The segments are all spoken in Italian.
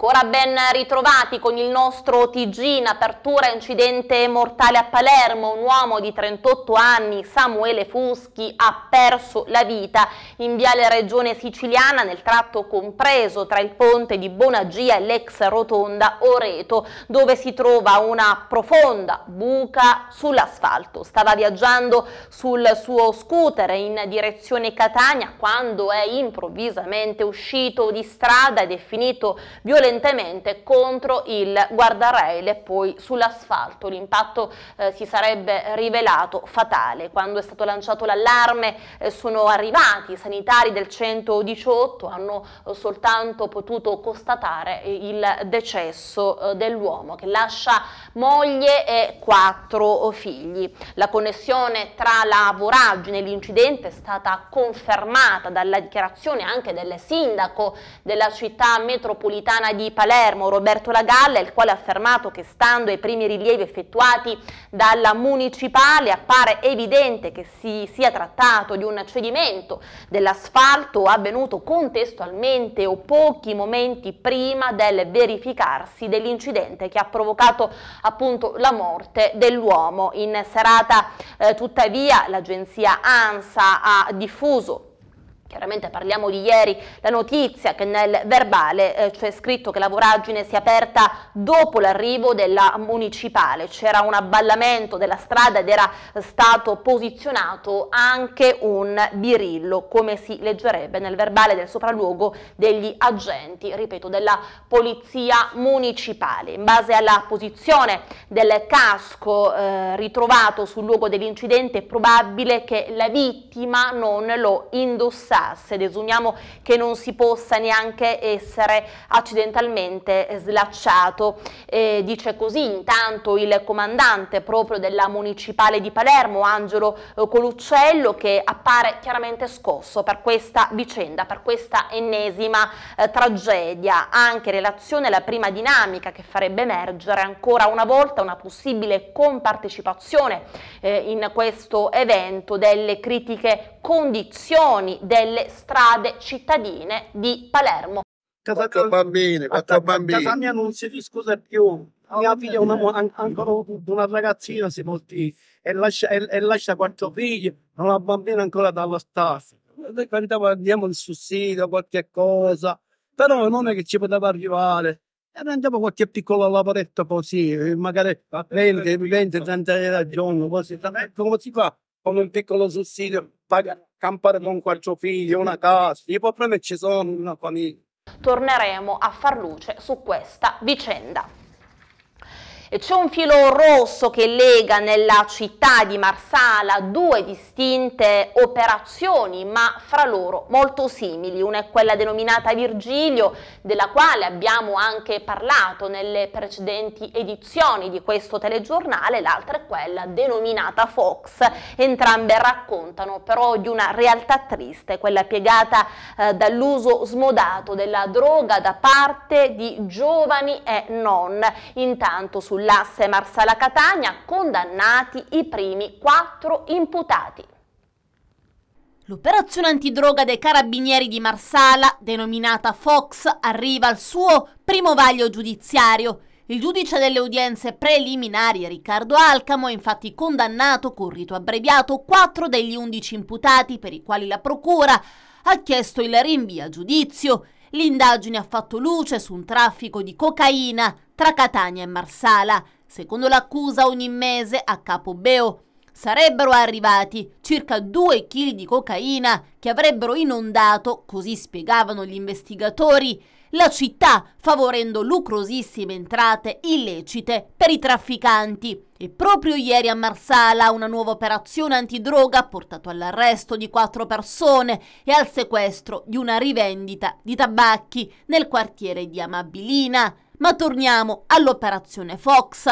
Ancora ben ritrovati con il nostro TG in apertura incidente mortale a Palermo. Un uomo di 38 anni, Samuele Fuschi, ha perso la vita in viale Regione Siciliana nel tratto compreso tra il ponte di Bonagia e l'ex rotonda Oreto, dove si trova una profonda buca sull'asfalto. Stava viaggiando sul suo scooter in direzione Catania quando è improvvisamente uscito di strada ed è finito violentemente violentemente contro il e poi sull'asfalto. L'impatto eh, si sarebbe rivelato fatale. Quando è stato lanciato l'allarme eh, sono arrivati i sanitari del 118, hanno eh, soltanto potuto constatare il decesso eh, dell'uomo che lascia moglie e quattro figli. La connessione tra la voragine e l'incidente è stata confermata dalla dichiarazione anche del sindaco della città metropolitana di di Palermo Roberto Lagalla, il quale ha affermato che stando ai primi rilievi effettuati dalla municipale appare evidente che si sia trattato di un cedimento dell'asfalto avvenuto contestualmente o pochi momenti prima del verificarsi dell'incidente che ha provocato appunto la morte dell'uomo. In serata eh, tuttavia l'agenzia ANSA ha diffuso Chiaramente parliamo di ieri, la notizia che nel verbale eh, c'è scritto che la voragine si è aperta dopo l'arrivo della municipale, c'era un abballamento della strada ed era stato posizionato anche un birillo, come si leggerebbe nel verbale del sopralluogo degli agenti, ripeto, della polizia municipale. In base alla posizione del casco eh, ritrovato sul luogo dell'incidente è probabile che la vittima non lo indossasse tasse, desumiamo che non si possa neanche essere accidentalmente slacciato. Eh, dice così intanto il comandante proprio della municipale di Palermo, Angelo eh, Coluccello, che appare chiaramente scosso per questa vicenda, per questa ennesima eh, tragedia, anche in relazione alla prima dinamica che farebbe emergere ancora una volta una possibile compartecipazione eh, in questo evento delle critiche condizioni del delle strade cittadine di Palermo. Quattro bambini, quattro bambini. Casagna non si riscusa più. Ah, mia figlia, una, an, ancora una ragazzina, si molti, e lascia, e, e lascia quattro figli, una bambina ancora dallo staff. Andiamo il sussidio, qualche cosa, però non è che ci poteva arrivare. E andiamo qualche piccolo lavoretto così, magari 20, 20, 30 euro al giorno, così. Ecco come si fa con un piccolo sussidio pagare campare con qualche figlio, una casa, io i problemi ci sono, una famiglia. Torneremo a far luce su questa vicenda c'è un filo rosso che lega nella città di Marsala due distinte operazioni, ma fra loro molto simili. Una è quella denominata Virgilio, della quale abbiamo anche parlato nelle precedenti edizioni di questo telegiornale, l'altra è quella denominata Fox. Entrambe raccontano però di una realtà triste, quella piegata eh, dall'uso smodato della droga da parte di giovani e non. Intanto sul sull'asse Marsala-Catania, condannati i primi quattro imputati. L'operazione antidroga dei carabinieri di Marsala, denominata Fox, arriva al suo primo vaglio giudiziario. Il giudice delle udienze preliminari Riccardo Alcamo ha infatti condannato con rito abbreviato quattro degli undici imputati per i quali la Procura ha chiesto il rinvio a giudizio. L'indagine ha fatto luce su un traffico di cocaina tra Catania e Marsala. Secondo l'accusa ogni mese a Capobeo sarebbero arrivati circa 2 kg di cocaina che avrebbero inondato, così spiegavano gli investigatori, la città favorendo lucrosissime entrate illecite per i trafficanti. E proprio ieri a Marsala una nuova operazione antidroga ha portato all'arresto di quattro persone e al sequestro di una rivendita di tabacchi nel quartiere di Amabilina. Ma torniamo all'operazione Fox.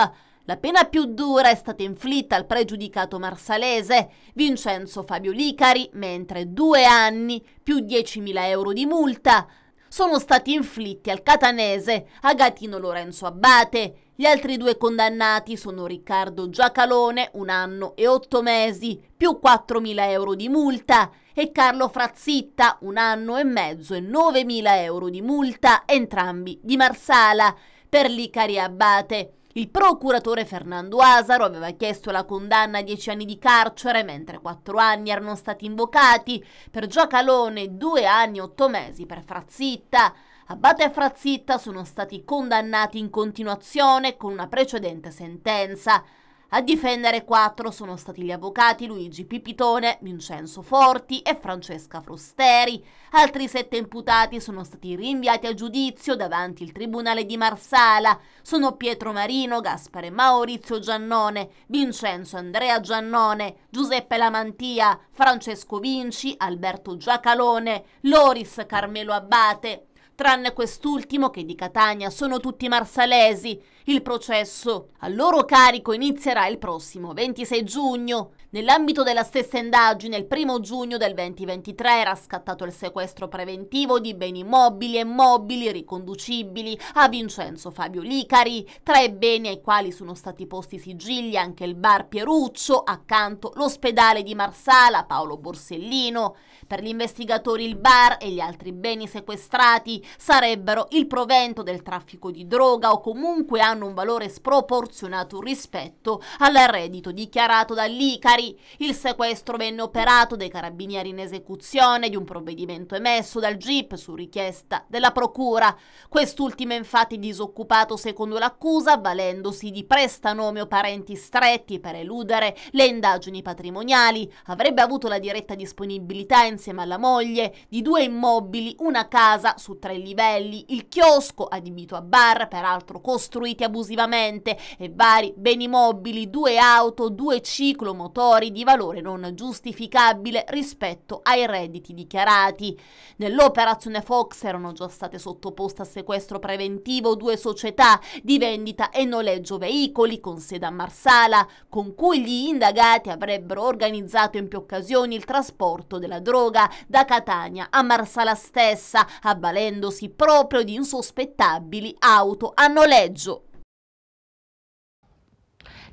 La pena più dura è stata inflitta al pregiudicato marsalese Vincenzo Fabio Licari, mentre due anni più 10.000 euro di multa sono stati inflitti al catanese Agatino Lorenzo Abbate, gli altri due condannati sono Riccardo Giacalone, un anno e otto mesi, più 4.000 euro di multa, e Carlo Frazzitta, un anno e mezzo e 9.000 euro di multa, entrambi di Marsala, per l'Icari Abate. Il procuratore Fernando Asaro aveva chiesto la condanna a 10 anni di carcere, mentre 4 anni erano stati invocati, per Giacalone 2 anni e 8 mesi per Frazzitta. Abate e Frazzitta sono stati condannati in continuazione con una precedente sentenza. A difendere quattro sono stati gli avvocati Luigi Pipitone, Vincenzo Forti e Francesca Frusteri. Altri sette imputati sono stati rinviati a giudizio davanti il Tribunale di Marsala. Sono Pietro Marino, Gaspare Maurizio Giannone, Vincenzo Andrea Giannone, Giuseppe Lamantia, Francesco Vinci, Alberto Giacalone, Loris Carmelo Abbate, tranne quest'ultimo che di Catania sono tutti marsalesi il processo. A loro carico inizierà il prossimo 26 giugno. Nell'ambito della stessa indagine, il 1 giugno del 2023 era scattato il sequestro preventivo di beni mobili e mobili riconducibili a Vincenzo Fabio Licari, tra i beni ai quali sono stati posti sigilli anche il bar Pieruccio, accanto l'ospedale di Marsala Paolo Borsellino. Per gli investigatori il bar e gli altri beni sequestrati sarebbero il provento del traffico di droga o comunque hanno hanno un valore sproporzionato rispetto al reddito dichiarato dall'Icari. Il sequestro venne operato dai carabinieri in esecuzione di un provvedimento emesso dal GIP su richiesta della Procura. Quest'ultimo infatti disoccupato secondo l'accusa, valendosi di prestanome o parenti stretti per eludere le indagini patrimoniali, avrebbe avuto la diretta disponibilità insieme alla moglie di due immobili, una casa su tre livelli, il chiosco adibito a bar, peraltro costruiti a abusivamente e vari beni mobili, due auto, due ciclomotori di valore non giustificabile rispetto ai redditi dichiarati. Nell'operazione Fox erano già state sottoposte a sequestro preventivo due società di vendita e noleggio veicoli con sede a Marsala, con cui gli indagati avrebbero organizzato in più occasioni il trasporto della droga da Catania a Marsala stessa, avvalendosi proprio di insospettabili auto a noleggio.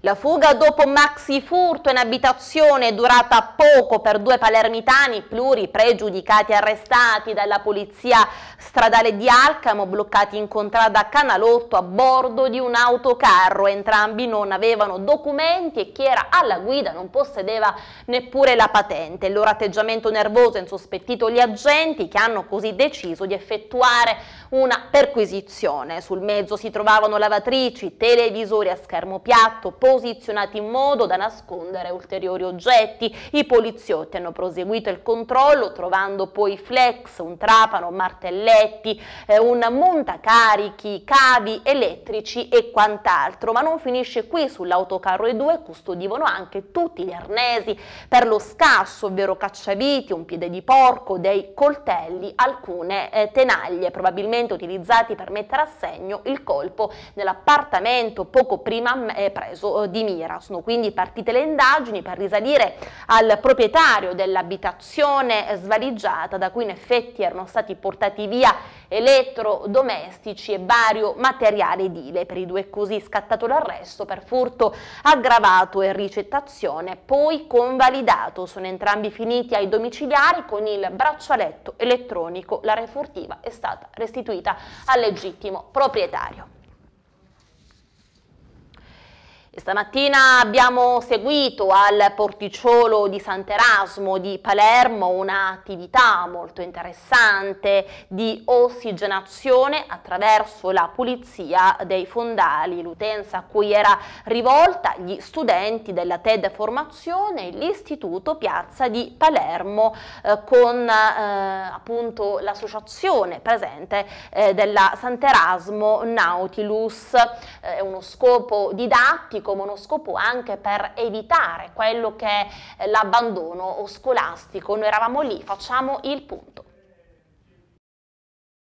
La fuga dopo maxi furto in abitazione durata poco per due palermitani pluri pregiudicati arrestati dalla polizia stradale di Alcamo, bloccati in contrada a Canalotto a bordo di un autocarro. Entrambi non avevano documenti e chi era alla guida non possedeva neppure la patente. Il loro atteggiamento nervoso ha insospettito gli agenti che hanno così deciso di effettuare una perquisizione. Sul mezzo si trovavano lavatrici, televisori a schermo piatto, pompe posizionati in modo da nascondere ulteriori oggetti. I poliziotti hanno proseguito il controllo trovando poi flex, un trapano, martelletti, eh, un montacarichi, cavi elettrici e quant'altro. Ma non finisce qui, sull'autocarro e due custodivano anche tutti gli arnesi per lo scasso, ovvero cacciaviti, un piede di porco, dei coltelli, alcune eh, tenaglie probabilmente utilizzati per mettere a segno il colpo nell'appartamento poco prima eh, preso di mira. Sono quindi partite le indagini per risalire al proprietario dell'abitazione svaligiata da cui in effetti erano stati portati via elettrodomestici e vario materiale edile. Per i due così scattato l'arresto per furto aggravato e ricettazione, poi convalidato. Sono entrambi finiti ai domiciliari con il braccialetto elettronico. La refurtiva è stata restituita al legittimo proprietario. E stamattina abbiamo seguito al porticciolo di Sant'Erasmo di Palermo un'attività molto interessante di ossigenazione attraverso la pulizia dei fondali, l'utenza a cui era rivolta gli studenti della TED Formazione, e l'Istituto Piazza di Palermo eh, con eh, appunto l'associazione presente eh, della Sant'Erasmo Nautilus, è eh, uno scopo didattico come uno scopo anche per evitare quello che è l'abbandono scolastico. Noi eravamo lì, facciamo il punto.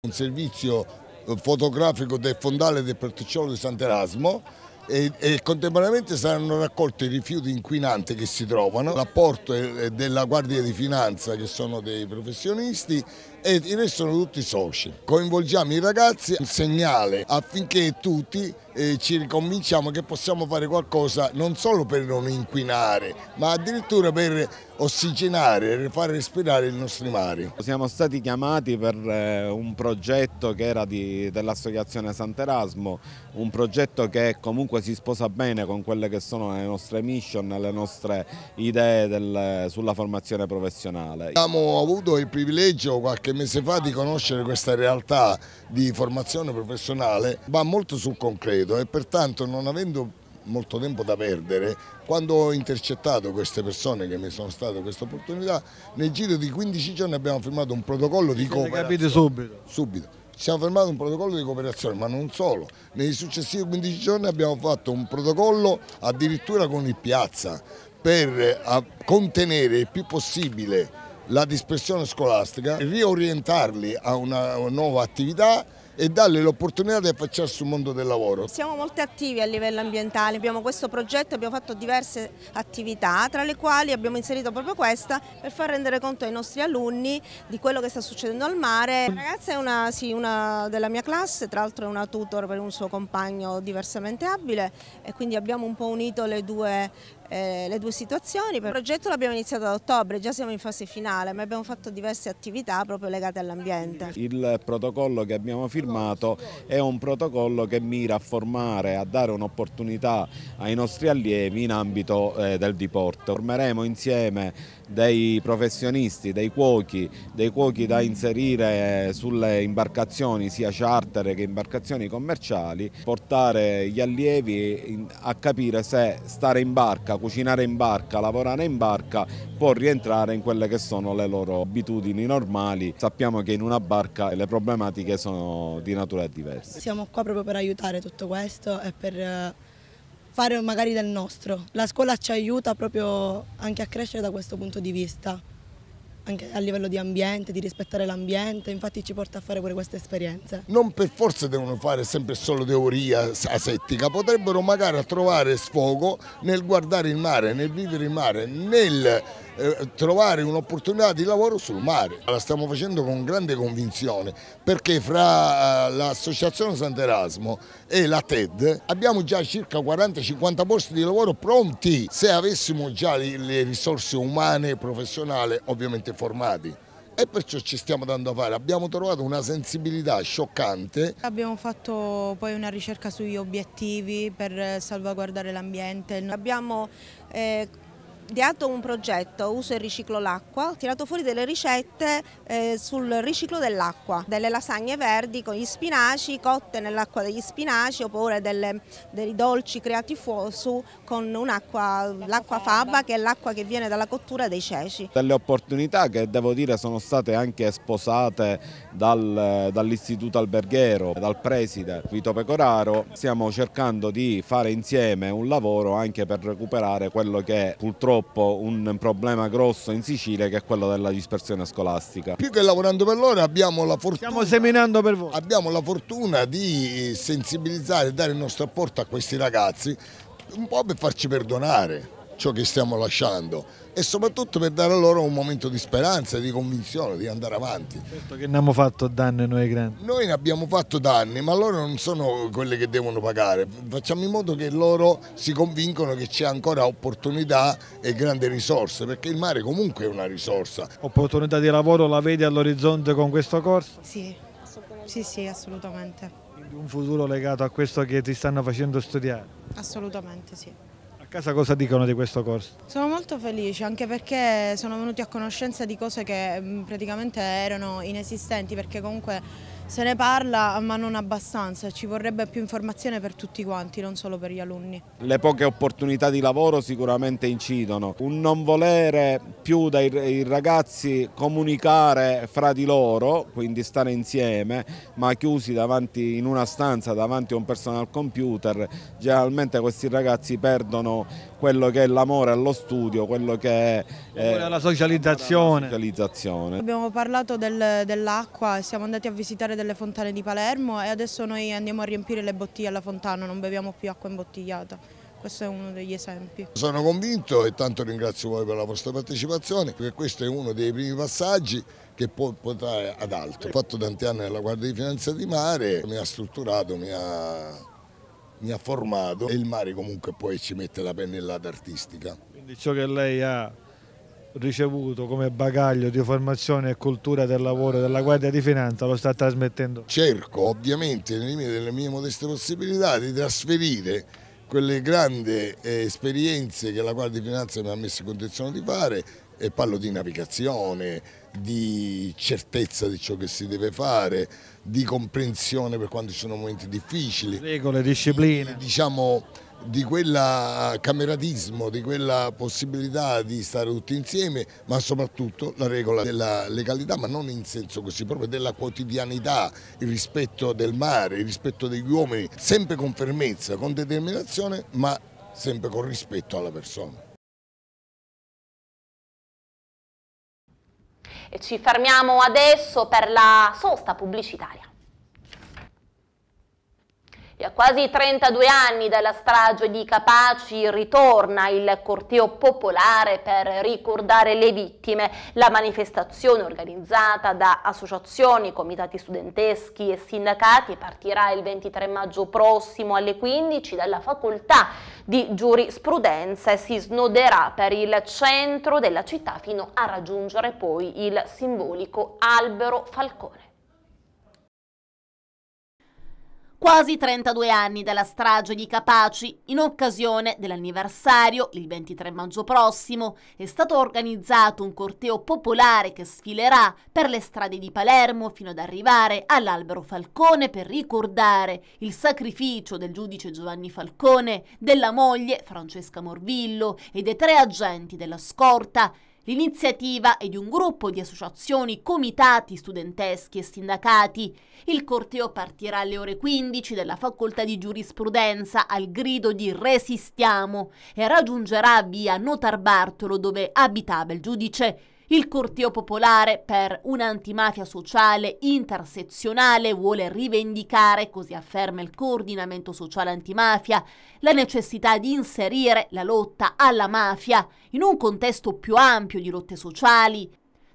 Un servizio eh, fotografico del fondale del Porticciolo di Sant'Erasmo e, e, contemporaneamente saranno raccolti i rifiuti inquinanti che si trovano, l'apporto della Guardia di Finanza che sono dei professionisti e il resto sono tutti soci. Coinvolgiamo i ragazzi, un segnale affinché tutti eh, ci riconvinciamo che possiamo fare qualcosa non solo per non inquinare, ma addirittura per ossigenare, per far respirare i nostri mari. Siamo stati chiamati per eh, un progetto che era dell'Associazione Sant'Erasmo, un progetto che comunque si sposa bene con quelle che sono le nostre mission, le nostre idee del, sulla formazione professionale. Abbiamo avuto il privilegio qualche qualche mese fa di conoscere questa realtà di formazione professionale va molto sul concreto e pertanto non avendo molto tempo da perdere, quando ho intercettato queste persone che mi sono state questa opportunità, nel giro di 15 giorni abbiamo firmato un protocollo di cooperazione. Capite subito? Subito. Ci siamo fermati un protocollo di cooperazione, ma non solo. Nei successivi 15 giorni abbiamo fatto un protocollo addirittura con il Piazza per eh, contenere il più possibile la dispersione scolastica, riorientarli a una nuova attività e darle l'opportunità di affacciarsi sul mondo del lavoro. Siamo molto attivi a livello ambientale, abbiamo questo progetto, abbiamo fatto diverse attività, tra le quali abbiamo inserito proprio questa per far rendere conto ai nostri alunni di quello che sta succedendo al mare. La ragazza è una, sì, una della mia classe, tra l'altro è una tutor per un suo compagno diversamente abile e quindi abbiamo un po' unito le due, eh, le due situazioni. Il progetto l'abbiamo iniziato ad ottobre, già siamo in fase finale, ma abbiamo fatto diverse attività proprio legate all'ambiente. Il protocollo che abbiamo firmato è un protocollo che mira a formare, a dare un'opportunità ai nostri allievi in ambito eh, del diporto. Formeremo insieme dei professionisti, dei cuochi, dei cuochi da inserire sulle imbarcazioni sia charter che imbarcazioni commerciali, portare gli allievi a capire se stare in barca, cucinare in barca, lavorare in barca può rientrare in quelle che sono le loro abitudini normali. Sappiamo che in una barca le problematiche sono di natura diversa. Siamo qua proprio per aiutare tutto questo e per eh, fare magari del nostro. La scuola ci aiuta proprio anche a crescere da questo punto di vista, anche a livello di ambiente, di rispettare l'ambiente, infatti ci porta a fare pure queste esperienze. Non per forza devono fare sempre solo teoria asettica, potrebbero magari trovare sfogo nel guardare il mare, nel vivere il mare, nel eh, trovare un'opportunità di lavoro sul mare. La stiamo facendo con grande convinzione perché fra eh, l'associazione Sant'Erasmo e la TED abbiamo già circa 40-50 posti di lavoro pronti se avessimo già le risorse umane e professionali ovviamente formati e perciò ci stiamo dando a fare. Abbiamo trovato una sensibilità scioccante. Abbiamo fatto poi una ricerca sugli obiettivi per salvaguardare l'ambiente. Abbiamo eh, ideato un progetto, uso e riciclo l'acqua, ho tirato fuori delle ricette eh, sul riciclo dell'acqua, delle lasagne verdi con gli spinaci, cotte nell'acqua degli spinaci oppure delle, dei dolci creati fuori su con l'acqua faba che è l'acqua che viene dalla cottura dei ceci. Delle opportunità che devo dire sono state anche sposate dal, dall'istituto alberghiero, dal preside Vito Pecoraro, stiamo cercando di fare insieme un lavoro anche per recuperare quello che purtroppo purtroppo un problema grosso in Sicilia che è quello della dispersione scolastica. Più che lavorando per loro abbiamo la fortuna, Stiamo seminando per voi. Abbiamo la fortuna di sensibilizzare e dare il nostro apporto a questi ragazzi un po' per farci perdonare ciò che stiamo lasciando e soprattutto per dare loro un momento di speranza, di convinzione, di andare avanti. Certo che ne abbiamo fatto danni noi grandi. Noi ne abbiamo fatto danni, ma loro non sono quelle che devono pagare. Facciamo in modo che loro si convincono che c'è ancora opportunità e grandi risorse, perché il mare comunque è una risorsa. Opportunità di lavoro la vedi all'orizzonte con questo corso? Sì, sì, sì, assolutamente. Quindi un futuro legato a questo che ti stanno facendo studiare? Assolutamente sì casa cosa dicono di questo corso? Sono molto felice anche perché sono venuti a conoscenza di cose che praticamente erano inesistenti perché comunque se ne parla ma non abbastanza, ci vorrebbe più informazione per tutti quanti, non solo per gli alunni. Le poche opportunità di lavoro sicuramente incidono, un non volere più dai ragazzi comunicare fra di loro, quindi stare insieme, ma chiusi davanti, in una stanza davanti a un personal computer, generalmente questi ragazzi perdono quello che è l'amore allo studio, quello che è eh, la socializzazione. la socializzazione. Abbiamo parlato del, dell'acqua e siamo andati a visitare delle fontane di Palermo e adesso noi andiamo a riempire le bottiglie alla fontana, non beviamo più acqua imbottigliata. Questo è uno degli esempi. Sono convinto e tanto ringrazio voi per la vostra partecipazione perché questo è uno dei primi passaggi che può portare ad altro. Ho fatto tanti anni nella Guardia di Finanza di Mare, mi ha strutturato, mi ha, mi ha formato e il mare comunque poi ci mette la pennellata artistica. Quindi ciò che lei ha ricevuto come bagaglio di formazione e cultura del lavoro della Guardia di Finanza lo sta trasmettendo? Cerco ovviamente, nel limite delle mie modeste possibilità, di trasferire quelle grandi eh, esperienze che la Guardia di Finanza mi ha messo in condizione di fare, e parlo di navigazione, di certezza di ciò che si deve fare, di comprensione per quando ci sono momenti difficili. Regole, discipline. Diciamo di quel cameratismo, di quella possibilità di stare tutti insieme, ma soprattutto la regola della legalità, ma non in senso così, proprio della quotidianità, il rispetto del mare, il rispetto degli uomini, sempre con fermezza, con determinazione, ma sempre con rispetto alla persona. E ci fermiamo adesso per la sosta pubblicitaria. A quasi 32 anni dalla strage di Capaci ritorna il corteo popolare per ricordare le vittime. La manifestazione organizzata da associazioni, comitati studenteschi e sindacati partirà il 23 maggio prossimo alle 15 dalla facoltà di giurisprudenza e si snoderà per il centro della città fino a raggiungere poi il simbolico albero falcone. quasi 32 anni dalla strage di Capaci, in occasione dell'anniversario, il 23 maggio prossimo, è stato organizzato un corteo popolare che sfilerà per le strade di Palermo fino ad arrivare all'Albero Falcone per ricordare il sacrificio del giudice Giovanni Falcone, della moglie Francesca Morvillo e dei tre agenti della scorta L'iniziativa è di un gruppo di associazioni, comitati studenteschi e sindacati. Il corteo partirà alle ore 15 della Facoltà di Giurisprudenza al grido di Resistiamo e raggiungerà via Notar Bartolo dove abitava il giudice. Il corteo popolare per un'antimafia sociale intersezionale vuole rivendicare, così afferma il coordinamento sociale antimafia, la necessità di inserire la lotta alla mafia in un contesto più ampio di lotte sociali,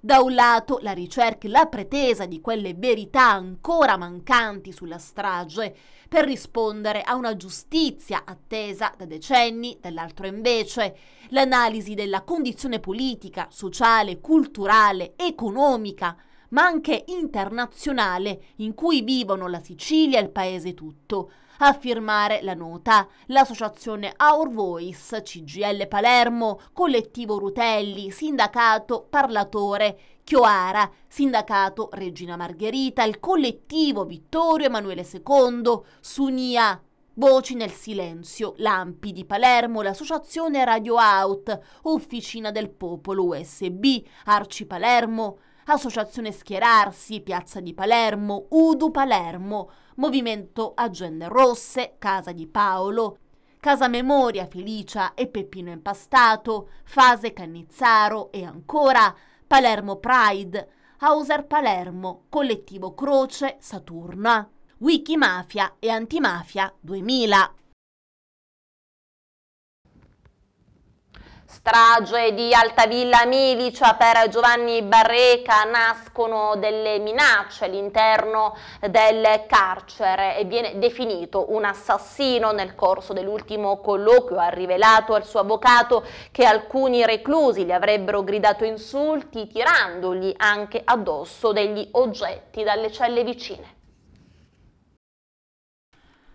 da un lato la ricerca e la pretesa di quelle verità ancora mancanti sulla strage per rispondere a una giustizia attesa da decenni, dall'altro invece l'analisi della condizione politica, sociale, culturale, economica, ma anche internazionale in cui vivono la Sicilia e il paese tutto a firmare la nota l'associazione Our Voice, CGL Palermo, Collettivo Rutelli, Sindacato Parlatore, Chioara, Sindacato Regina Margherita, il Collettivo Vittorio Emanuele II, Sunia Voci nel silenzio, Lampi di Palermo, l'Associazione Radio Out, Officina del Popolo USB, Arci Palermo, Associazione Schierarsi, Piazza di Palermo, Udu Palermo, Movimento Agende Rosse, Casa di Paolo, Casa Memoria Felicia e Peppino Impastato, Fase Cannizzaro e ancora Palermo Pride, Hauser Palermo, Collettivo Croce, Saturna, Wikimafia e Antimafia 2000. strage di Altavilla Milicia per Giovanni Barreca nascono delle minacce all'interno del carcere e viene definito un assassino. Nel corso dell'ultimo colloquio ha rivelato al suo avvocato che alcuni reclusi gli avrebbero gridato insulti tirandogli anche addosso degli oggetti dalle celle vicine.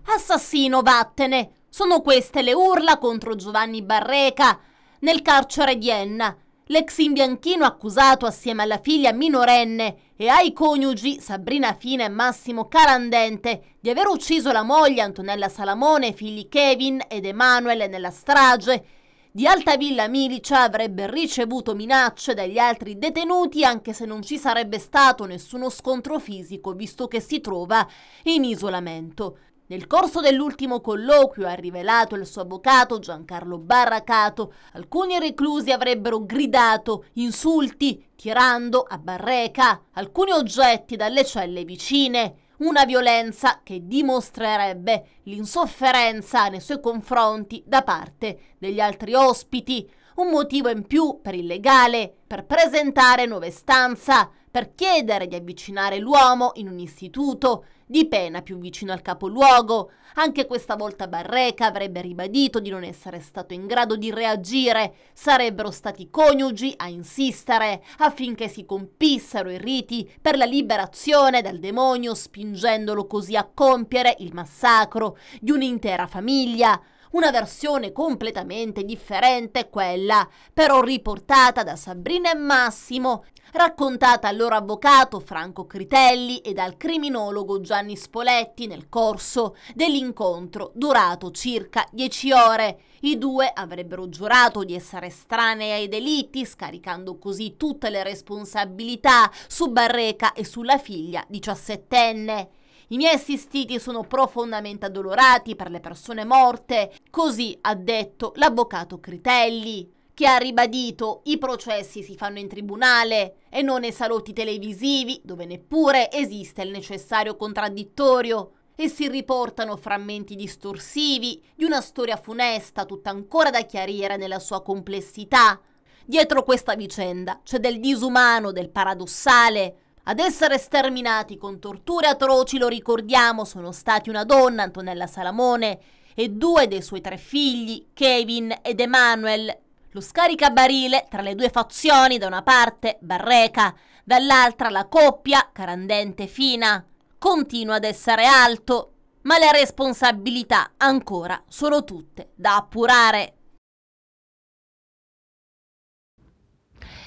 Assassino, vattene! Sono queste le urla contro Giovanni Barreca, nel carcere di Enna. L'ex imbianchino accusato assieme alla figlia minorenne e ai coniugi Sabrina Fine e Massimo Carandente di aver ucciso la moglie Antonella Salamone, figli Kevin ed Emanuele nella strage di Altavilla Milicia avrebbe ricevuto minacce dagli altri detenuti anche se non ci sarebbe stato nessuno scontro fisico visto che si trova in isolamento. Nel corso dell'ultimo colloquio ha rivelato il suo avvocato Giancarlo Barracato, alcuni reclusi avrebbero gridato insulti tirando a Barreca alcuni oggetti dalle celle vicine, una violenza che dimostrerebbe l'insofferenza nei suoi confronti da parte degli altri ospiti, un motivo in più per il legale per presentare nuova stanza per chiedere di avvicinare l'uomo in un istituto, di pena più vicino al capoluogo. Anche questa volta Barreca avrebbe ribadito di non essere stato in grado di reagire, sarebbero stati i coniugi a insistere affinché si compissero i riti per la liberazione dal demonio, spingendolo così a compiere il massacro di un'intera famiglia. Una versione completamente differente è quella, però riportata da Sabrina e Massimo, raccontata al loro avvocato Franco Critelli e dal criminologo Gianni Spoletti nel corso dell'incontro durato circa 10 ore. I due avrebbero giurato di essere estranei ai delitti, scaricando così tutte le responsabilità su Barreca e sulla figlia diciassettenne. I miei assistiti sono profondamente addolorati per le persone morte, così ha detto l'avvocato Critelli che ha ribadito i processi si fanno in tribunale e non nei salotti televisivi dove neppure esiste il necessario contraddittorio e si riportano frammenti distorsivi di una storia funesta tutta ancora da chiarire nella sua complessità. Dietro questa vicenda c'è del disumano, del paradossale, ad essere sterminati con torture atroci, lo ricordiamo, sono stati una donna, Antonella Salamone, e due dei suoi tre figli, Kevin ed Emanuel. Lo scaricabarile tra le due fazioni, da una parte Barreca, dall'altra la coppia Carandente Fina, continua ad essere alto, ma le responsabilità ancora sono tutte da appurare.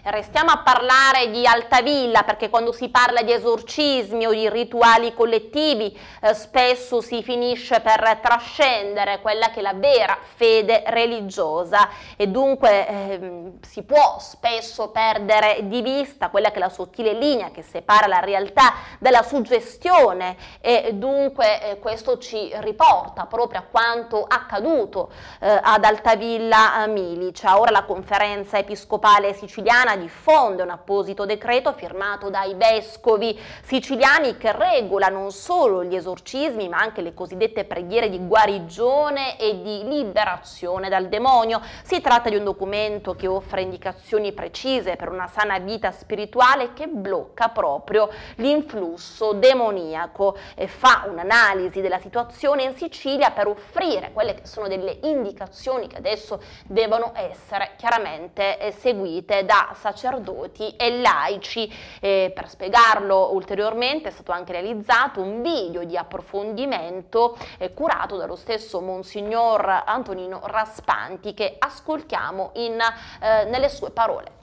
Restiamo a parlare di Altavilla perché quando si parla di esorcismi o di rituali collettivi eh, spesso si finisce per trascendere quella che è la vera fede religiosa e dunque eh, si può spesso perdere di vista quella che è la sottile linea che separa la realtà dalla suggestione e dunque eh, questo ci riporta proprio a quanto accaduto eh, ad Altavilla Milicia. Ora la conferenza episcopale siciliana Vaticana diffonde un apposito decreto firmato dai vescovi siciliani che regola non solo gli esorcismi ma anche le cosiddette preghiere di guarigione e di liberazione dal demonio. Si tratta di un documento che offre indicazioni precise per una sana vita spirituale che blocca proprio l'influsso demoniaco e fa un'analisi della situazione in Sicilia per offrire quelle che sono delle indicazioni che adesso devono essere chiaramente eh, seguite da sacerdoti e laici. E per spiegarlo ulteriormente è stato anche realizzato un video di approfondimento eh, curato dallo stesso Monsignor Antonino Raspanti che ascoltiamo in, eh, nelle sue parole.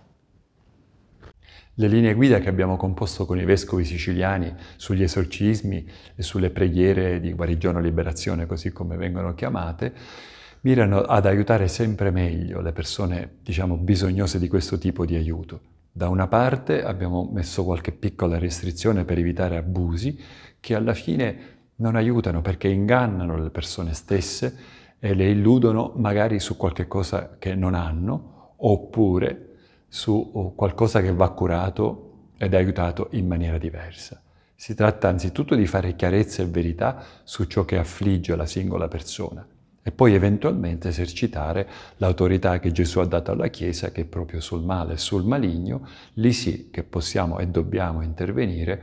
Le linee guida che abbiamo composto con i vescovi siciliani sugli esorcismi e sulle preghiere di guarigione o liberazione, così come vengono chiamate, mirano ad aiutare sempre meglio le persone, diciamo, bisognose di questo tipo di aiuto. Da una parte abbiamo messo qualche piccola restrizione per evitare abusi che alla fine non aiutano perché ingannano le persone stesse e le illudono magari su qualche cosa che non hanno oppure su qualcosa che va curato ed aiutato in maniera diversa. Si tratta anzitutto di fare chiarezza e verità su ciò che affligge la singola persona e poi eventualmente esercitare l'autorità che Gesù ha dato alla Chiesa, che è proprio sul male e sul maligno, lì sì che possiamo e dobbiamo intervenire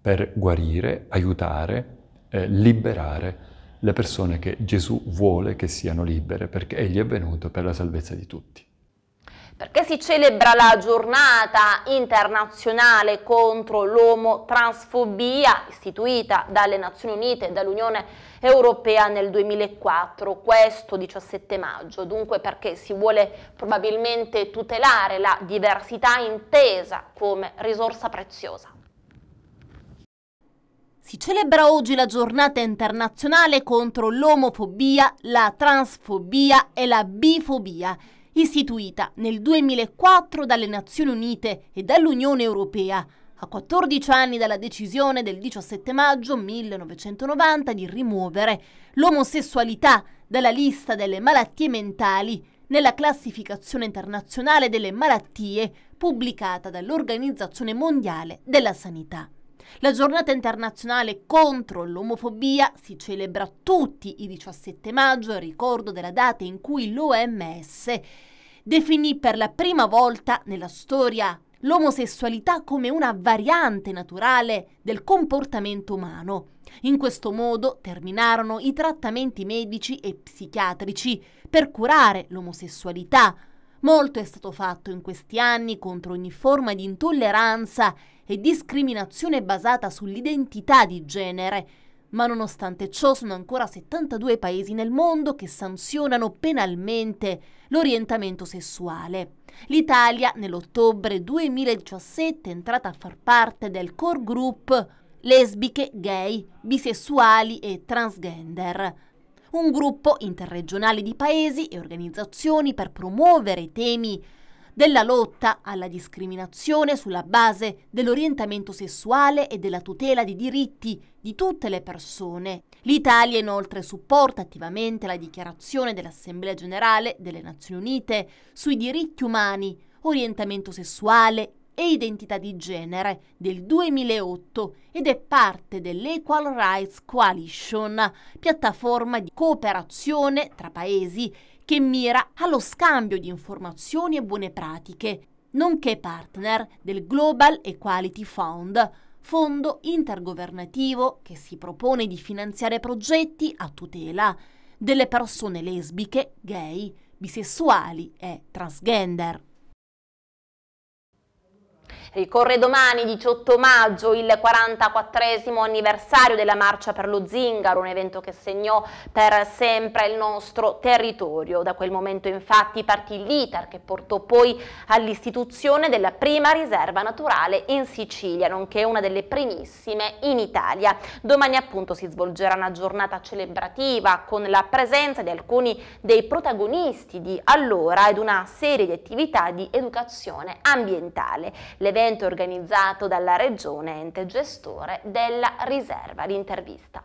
per guarire, aiutare, eh, liberare le persone che Gesù vuole che siano libere, perché Egli è venuto per la salvezza di tutti perché si celebra la giornata internazionale contro l'omotransfobia istituita dalle Nazioni Unite e dall'Unione Europea nel 2004, questo 17 maggio, dunque perché si vuole probabilmente tutelare la diversità intesa come risorsa preziosa. Si celebra oggi la giornata internazionale contro l'omofobia, la transfobia e la bifobia istituita nel 2004 dalle Nazioni Unite e dall'Unione Europea, a 14 anni dalla decisione del 17 maggio 1990 di rimuovere l'omosessualità dalla lista delle malattie mentali nella classificazione internazionale delle malattie pubblicata dall'Organizzazione Mondiale della Sanità. La giornata internazionale contro l'omofobia si celebra tutti i 17 maggio, a ricordo della data in cui l'OMS definì per la prima volta nella storia l'omosessualità come una variante naturale del comportamento umano. In questo modo terminarono i trattamenti medici e psichiatrici per curare l'omosessualità. Molto è stato fatto in questi anni contro ogni forma di intolleranza e discriminazione basata sull'identità di genere, ma nonostante ciò sono ancora 72 paesi nel mondo che sanzionano penalmente l'orientamento sessuale. L'Italia nell'ottobre 2017 è entrata a far parte del core group lesbiche, gay, bisessuali e transgender. Un gruppo interregionale di paesi e organizzazioni per promuovere temi della lotta alla discriminazione sulla base dell'orientamento sessuale e della tutela di diritti di tutte le persone. L'Italia inoltre supporta attivamente la dichiarazione dell'Assemblea generale delle Nazioni Unite sui diritti umani, orientamento sessuale e identità di genere del 2008 ed è parte dell'Equal Rights Coalition, piattaforma di cooperazione tra paesi che mira allo scambio di informazioni e buone pratiche, nonché partner del Global Equality Fund, fondo intergovernativo che si propone di finanziare progetti a tutela delle persone lesbiche, gay, bisessuali e transgender. Ricorre domani 18 maggio il 44 anniversario della marcia per lo Zingaro, un evento che segnò per sempre il nostro territorio. Da quel momento infatti partì l'iter che portò poi all'istituzione della prima riserva naturale in Sicilia, nonché una delle primissime in Italia. Domani appunto si svolgerà una giornata celebrativa con la presenza di alcuni dei protagonisti di allora ed una serie di attività di educazione ambientale. L'evento è organizzato dalla Regione, ente gestore della riserva. L'intervista.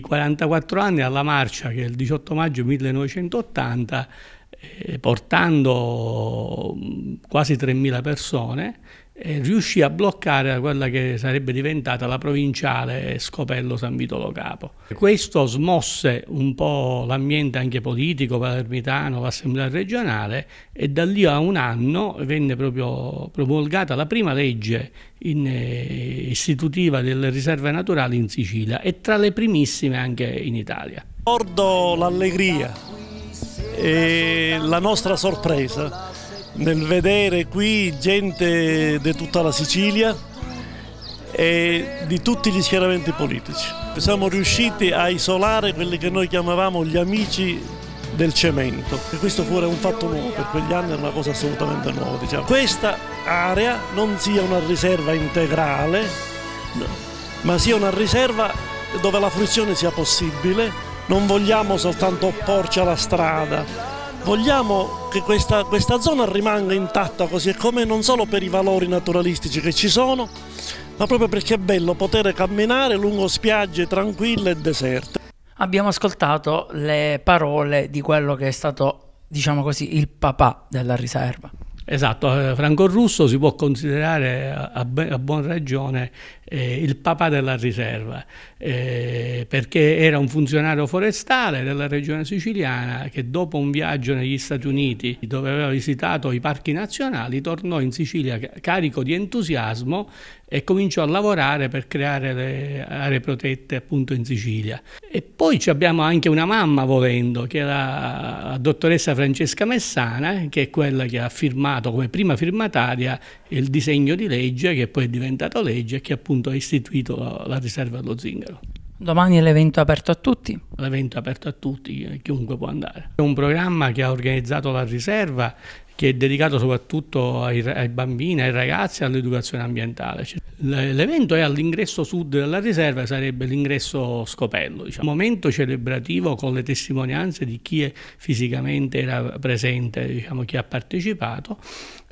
44 anni alla marcia che è il 18 maggio 1980 eh, portando mm, quasi 3.000 persone eh, riuscì a bloccare quella che sarebbe diventata la provinciale Scopello San Vitolo Capo. Questo smosse un po' l'ambiente anche politico, palermitano, l'assemblea regionale e da lì a un anno venne proprio promulgata la prima legge in, eh, istitutiva delle riserve naturali in Sicilia e tra le primissime anche in Italia. Ricordo l'allegria e la nostra sorpresa nel vedere qui gente di tutta la Sicilia e di tutti gli schieramenti politici. Siamo riusciti a isolare quelli che noi chiamavamo gli amici del cemento e questo fu un fatto nuovo, per quegli anni era una cosa assolutamente nuova. Diciamo. Questa area non sia una riserva integrale, ma sia una riserva dove la fruizione sia possibile, non vogliamo soltanto opporci alla strada, vogliamo che questa, questa, zona rimanga intatta così come non solo per i valori naturalistici che ci sono, ma proprio perché è bello poter camminare lungo spiagge tranquille e deserte. Abbiamo ascoltato le parole di quello che è stato, diciamo così, il papà della riserva. Esatto, eh, Franco Russo si può considerare a, a buon ragione eh, il papà della riserva, eh, perché era un funzionario forestale della regione siciliana che dopo un viaggio negli Stati Uniti dove aveva visitato i parchi nazionali tornò in Sicilia carico di entusiasmo e cominciò a lavorare per creare le aree protette appunto in Sicilia. E poi abbiamo anche una mamma volendo, che è la dottoressa Francesca Messana, che è quella che ha firmato come prima firmataria il disegno di legge che poi è diventato legge e che appunto appunto ha istituito la, la riserva dello zingaro. Domani è l'evento aperto a tutti? L'evento è aperto a tutti, chiunque può andare. È un programma che ha organizzato la riserva che è dedicato soprattutto ai, ai bambini, ai ragazzi e all'educazione ambientale. Cioè, l'evento è all'ingresso sud della riserva, sarebbe l'ingresso scopello, diciamo. un momento celebrativo con le testimonianze di chi è, fisicamente era presente, diciamo, chi ha partecipato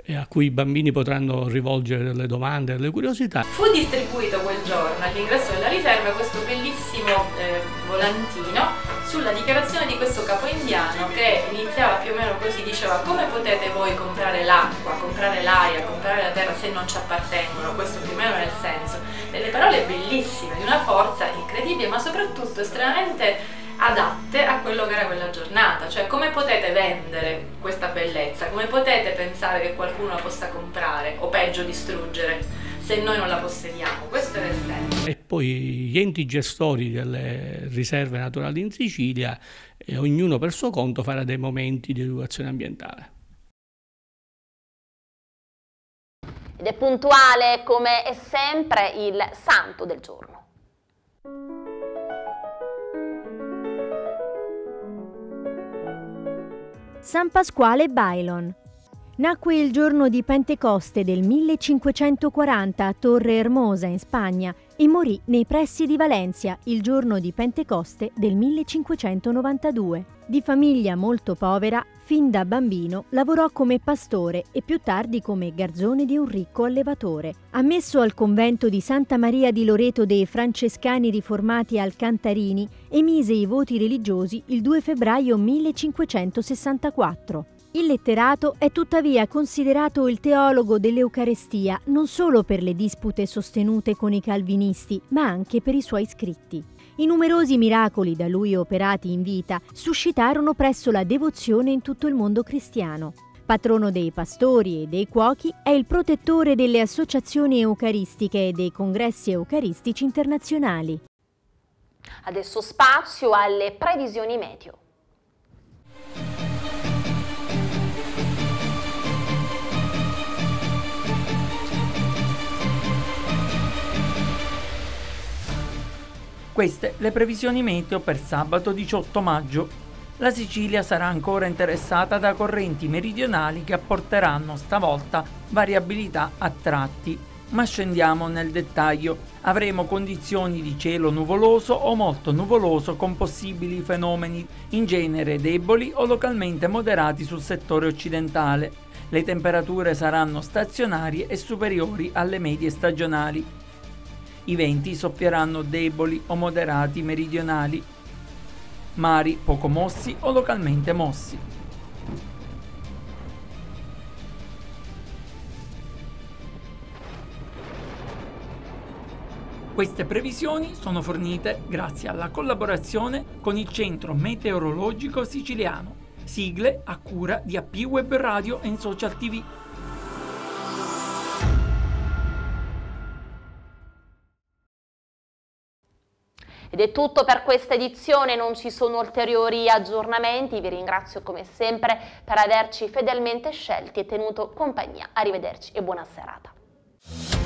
e a cui i bambini potranno rivolgere delle domande e delle curiosità. Fu distribuito quel giorno all'ingresso della riserva questo bellissimo eh, volantino sulla dichiarazione di questo capo indiano che iniziava più o meno così, diceva come potete voi comprare l'acqua, comprare l'aria, comprare la terra se non ci appartengono, questo più o meno nel senso, delle parole bellissime, di una forza incredibile ma soprattutto estremamente adatte a quello che era quella giornata, cioè come potete vendere questa bellezza, come potete pensare che qualcuno la possa comprare o peggio distruggere se noi non la possediamo, questo era il senso. E poi gli enti gestori delle riserve naturali in Sicilia, eh, ognuno per suo conto farà dei momenti di educazione ambientale. Ed è puntuale come è sempre il santo del giorno. San Pasquale Bailon. Nacque il giorno di Pentecoste del 1540 a Torre Hermosa in Spagna e morì nei pressi di Valencia il giorno di Pentecoste del 1592. Di famiglia molto povera, fin da bambino lavorò come pastore e più tardi come garzone di un ricco allevatore. Ammesso al convento di Santa Maria di Loreto dei Francescani riformati al Cantarini, emise i voti religiosi il 2 febbraio 1564. Il letterato è tuttavia considerato il teologo dell'Eucarestia non solo per le dispute sostenute con i calvinisti, ma anche per i suoi scritti. I numerosi miracoli da lui operati in vita suscitarono presso la devozione in tutto il mondo cristiano. Patrono dei pastori e dei cuochi, è il protettore delle associazioni eucaristiche e dei congressi eucaristici internazionali. Adesso spazio alle previsioni meteo. Queste le previsioni meteo per sabato 18 maggio. La Sicilia sarà ancora interessata da correnti meridionali che apporteranno stavolta variabilità a tratti. Ma scendiamo nel dettaglio. Avremo condizioni di cielo nuvoloso o molto nuvoloso con possibili fenomeni in genere deboli o localmente moderati sul settore occidentale. Le temperature saranno stazionarie e superiori alle medie stagionali. I venti soffieranno deboli o moderati meridionali, mari poco mossi o localmente mossi. Queste previsioni sono fornite grazie alla collaborazione con il Centro Meteorologico Siciliano, sigle a cura di AP Web Radio e Social TV. Ed è tutto per questa edizione, non ci sono ulteriori aggiornamenti, vi ringrazio come sempre per averci fedelmente scelti e tenuto compagnia. Arrivederci e buona serata.